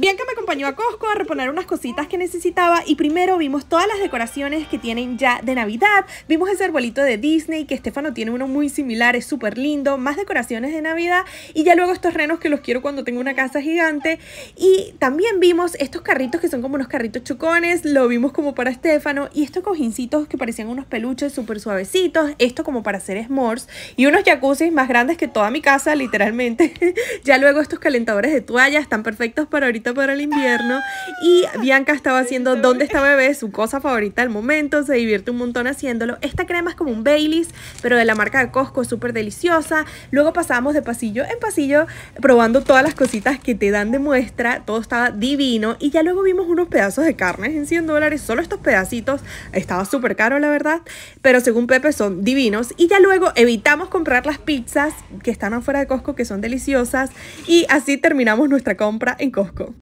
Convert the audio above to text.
que me acompañó a Costco a reponer unas cositas que necesitaba y primero vimos todas las decoraciones que tienen ya de Navidad. Vimos ese arbolito de Disney que Estefano tiene uno muy similar, es súper lindo, más decoraciones de Navidad y ya luego estos renos que los quiero cuando tengo una casa gigante. Y también vimos estos carritos que son como unos carritos chocones, lo vimos como para Estefano y estos cojincitos que parecían unos peluches súper suavecitos, esto como para hacer s'mores y unos jacuzzis más grandes que toda mi casa literalmente. ya luego estos calentadores de toalla están perfectos para ahorita para el invierno. Y Bianca estaba haciendo Dónde está bebé, su cosa favorita del momento, se divierte un montón haciéndolo. Esta crema es como un Baileys, pero de la marca de Costco, súper deliciosa. Luego pasamos de pasillo en pasillo probando todas las cositas que te dan de muestra. Todo estaba divino. Y ya luego vimos unos pedazos de carne en 100 dólares, solo estos pedacitos. Estaba súper caro, la verdad. Pero según Pepe, son divinos. Y ya luego evitamos comprar las pizzas que están afuera de Costco, que son deliciosas. Y así terminamos nuestra compra en Costco.